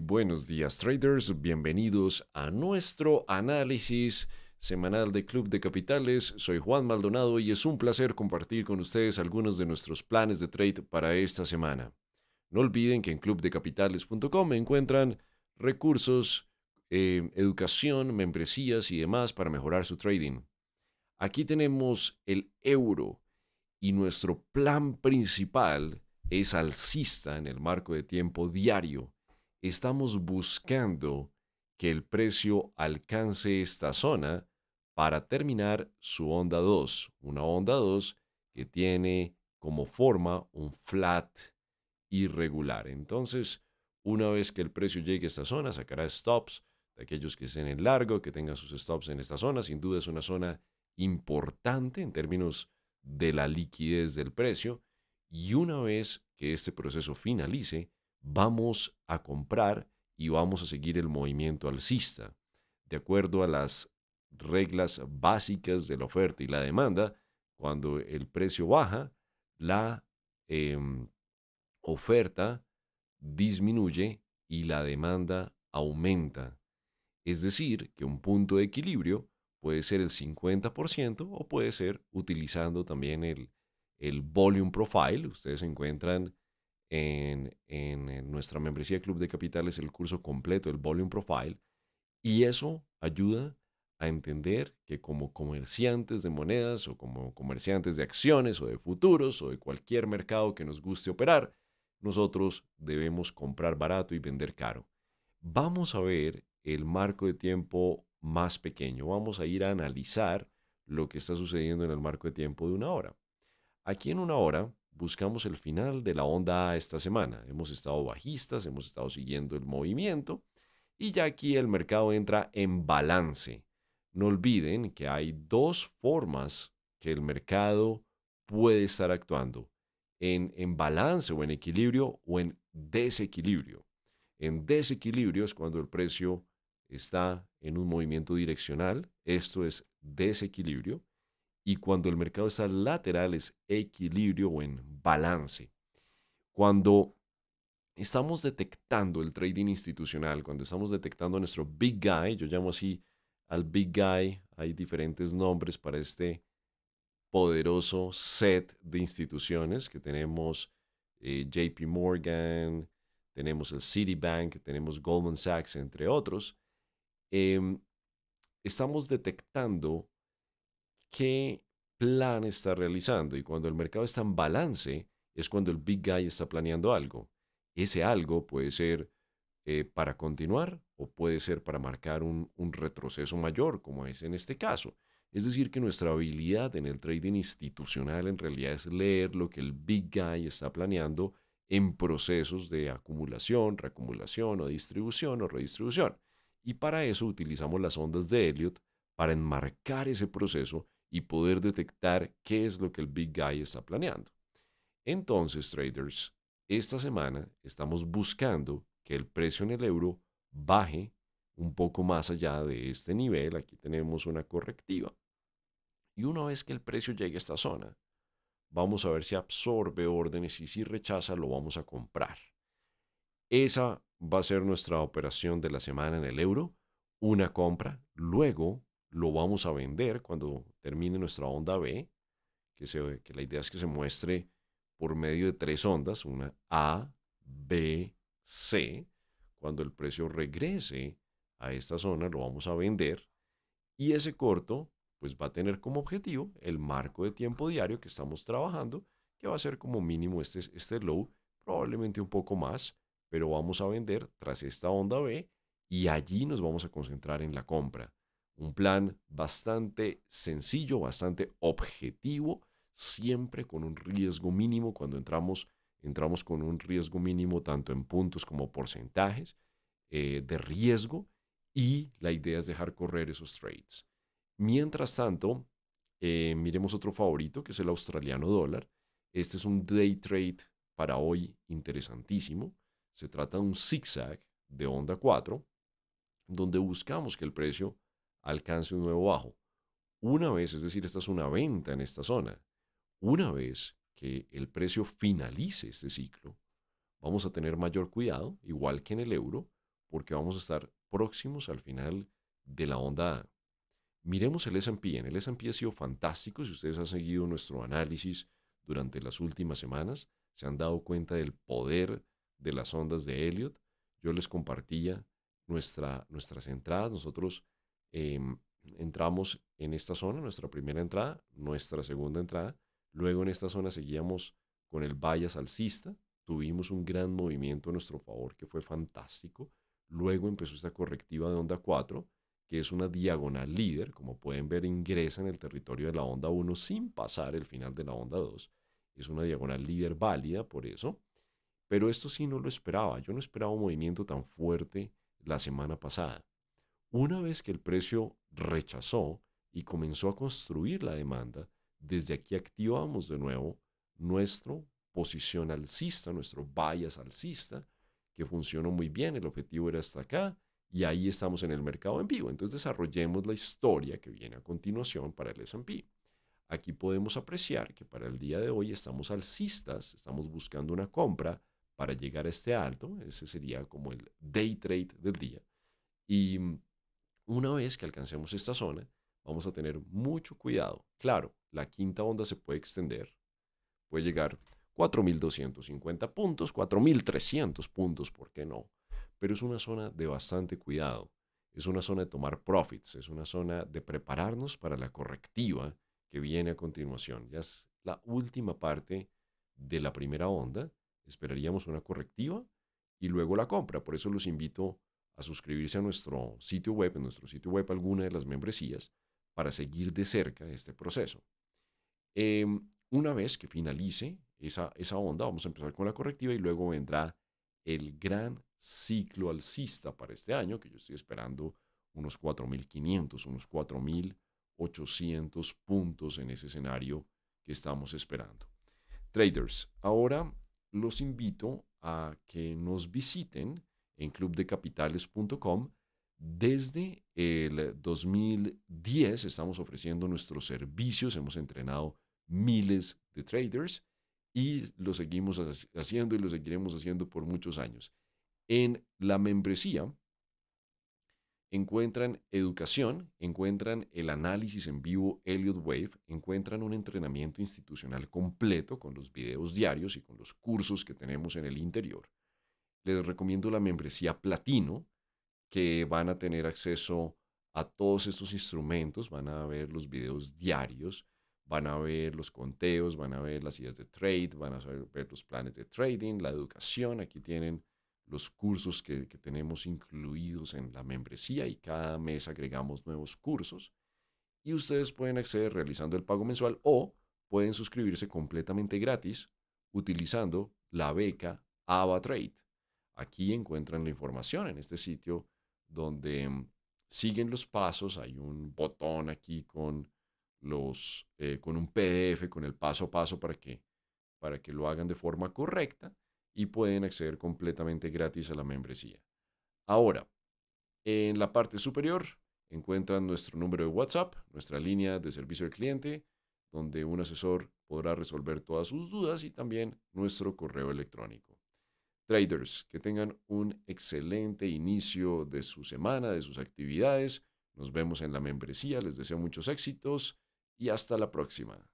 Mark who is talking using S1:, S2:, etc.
S1: buenos días traders, bienvenidos a nuestro análisis semanal de Club de Capitales. Soy Juan Maldonado y es un placer compartir con ustedes algunos de nuestros planes de trade para esta semana. No olviden que en clubdecapitales.com encuentran recursos, eh, educación, membresías y demás para mejorar su trading. Aquí tenemos el euro y nuestro plan principal es alcista en el marco de tiempo diario estamos buscando que el precio alcance esta zona para terminar su onda 2, una onda 2 que tiene como forma un flat irregular. Entonces, una vez que el precio llegue a esta zona, sacará stops de aquellos que estén en largo, que tengan sus stops en esta zona. Sin duda es una zona importante en términos de la liquidez del precio. Y una vez que este proceso finalice, vamos a comprar y vamos a seguir el movimiento alcista. De acuerdo a las reglas básicas de la oferta y la demanda, cuando el precio baja, la em, oferta disminuye y la demanda aumenta. Es decir, que un punto de equilibrio puede ser el 50% o puede ser utilizando también el, el volume profile. Ustedes encuentran en, nuestra membresía Club de Capitales el curso completo, el Volume Profile, y eso ayuda a entender que como comerciantes de monedas o como comerciantes de acciones o de futuros o de cualquier mercado que nos guste operar, nosotros debemos comprar barato y vender caro. Vamos a ver el marco de tiempo más pequeño. Vamos a ir a analizar lo que está sucediendo en el marco de tiempo de una hora. Aquí en una hora buscamos el final de la onda A esta semana. Hemos estado bajistas, hemos estado siguiendo el movimiento y ya aquí el mercado entra en balance. No olviden que hay dos formas que el mercado puede estar actuando, en, en balance o en equilibrio o en desequilibrio. En desequilibrio es cuando el precio está en un movimiento direccional, esto es desequilibrio, y cuando el mercado está lateral es equilibrio o en balance. Cuando estamos detectando el trading institucional, cuando estamos detectando nuestro big guy, yo llamo así al big guy, hay diferentes nombres para este poderoso set de instituciones que tenemos eh, JP Morgan, tenemos el Citibank, tenemos Goldman Sachs, entre otros. Em, estamos detectando qué plan está realizando. Y cuando el mercado está en balance, es cuando el big guy está planeando algo. Ese algo puede ser eh, para continuar o puede ser para marcar un, un retroceso mayor, como es en este caso. Es decir, que nuestra habilidad en el trading institucional en realidad es leer lo que el big guy está planeando en procesos de acumulación, reacumulación o distribución o redistribución. Y para eso utilizamos las ondas de Elliot para enmarcar ese proceso y poder detectar qué es lo que el Big Guy está planeando. Entonces, traders, esta semana estamos buscando que el precio en el euro baje un poco más allá de este nivel. Aquí tenemos una correctiva. Y una vez que el precio llegue a esta zona, vamos a ver si absorbe órdenes y si rechaza, lo vamos a comprar. Esa va a ser nuestra operación de la semana en el euro. Una compra, luego lo vamos a vender cuando termine nuestra onda B, que, que la idea es que se muestre por medio de tres ondas, una A, B, C. Cuando el precio regrese a esta zona, lo vamos a vender y ese corto pues va a tener como objetivo el marco de tiempo diario que estamos trabajando, que va a ser como mínimo este, este low, probablemente un poco más, pero vamos a vender tras esta onda B y allí nos vamos a concentrar en la compra. Un plan bastante sencillo, bastante objetivo, siempre con un riesgo mínimo. Cuando entramos, entramos con un riesgo mínimo tanto en puntos como porcentajes eh, de riesgo y la idea es dejar correr esos trades. Mientras tanto, eh, miremos otro favorito que es el australiano dólar. Este es un day trade para hoy interesantísimo. Se trata de un zigzag de onda 4, donde buscamos que el precio alcance un nuevo bajo. Una vez, es decir, esta es una venta en esta zona, una vez que el precio finalice este ciclo, vamos a tener mayor cuidado, igual que en el euro, porque vamos a estar próximos al final de la onda Miremos el S&P. En el S&P ha sido fantástico. Si ustedes han seguido nuestro análisis durante las últimas semanas, se han dado cuenta del poder de las ondas de Elliot. Yo les compartía nuestra, nuestras entradas. Nosotros Em, entramos en esta zona, nuestra primera entrada, nuestra segunda entrada. Luego en esta zona seguíamos con el vallas alcista. Tuvimos un gran movimiento a nuestro favor que fue fantástico. Luego empezó esta correctiva de onda 4, que es una diagonal líder. Como pueden ver, ingresa en el territorio de la onda 1 sin pasar el final de la onda 2. Es una diagonal líder válida por eso. Pero esto sí no lo esperaba. Yo no esperaba un movimiento tan fuerte la semana pasada. Una vez que el precio rechazó y comenzó a construir la demanda, desde aquí activamos de nuevo nuestro posición alcista, nuestro bias alcista, que funcionó muy bien, el objetivo era hasta acá, y ahí estamos en el mercado en vivo. Entonces desarrollemos la historia que viene a continuación para el S&P. Aquí podemos apreciar que para el día de hoy estamos alcistas, estamos buscando una compra para llegar a este alto, ese sería como el day trade del día, y mm, una vez que alcancemos esta zona, vamos a tener mucho cuidado. Claro, la quinta onda se puede extender, puede llegar 4.250 puntos, 4.300 puntos, ¿por qué no? Pero es una zona de bastante cuidado, es una zona de tomar profits, es una zona de prepararnos para la correctiva que viene a continuación. Ya es la última parte de la primera onda, esperaríamos una correctiva y luego la compra. Por eso los invito a suscribirse a nuestro sitio web, en nuestro sitio web alguna de las membresías, para seguir de cerca este proceso. Em, una vez que finalice esa, esa onda, vamos a empezar con la correctiva y luego vendrá el gran ciclo alcista para este año, que yo estoy esperando unos 4.500, unos 4.800 puntos en ese escenario que estamos esperando. Traders, ahora los invito a que nos visiten en clubdecapitales.com. Desde el 2010 estamos ofreciendo nuestros servicios, hemos entrenado miles de traders y lo seguimos haciendo y lo seguiremos haciendo por muchos años. En la membresía encuentran educación, encuentran el análisis en vivo Elliot Wave, encuentran un entrenamiento institucional completo con los videos diarios y con los cursos que tenemos en el interior les recomiendo la membresía platino, que van a tener acceso a todos estos instrumentos, van a ver los videos diarios, van a ver los conteos, van a ver las ideas de trade, van a ver los planes de trading, la educación, aquí tienen los cursos que, que tenemos incluidos en la membresía y cada mes agregamos nuevos cursos y ustedes pueden acceder realizando el pago mensual o pueden suscribirse completamente gratis utilizando la beca AvaTrade. Aquí encuentran la información en este sitio donde mm, siguen los pasos. Hay un botón aquí con, los, eh, con un PDF, con el paso a paso para que, para que lo hagan de forma correcta y pueden acceder completamente gratis a la membresía. Ahora, en la parte superior encuentran nuestro número de WhatsApp, nuestra línea de servicio al cliente, donde un asesor podrá resolver todas sus dudas y también nuestro correo electrónico traders. Que tengan un excelente inicio de su semana, de sus actividades. Nos vemos en la membresía. Les deseo muchos éxitos y hasta la próxima.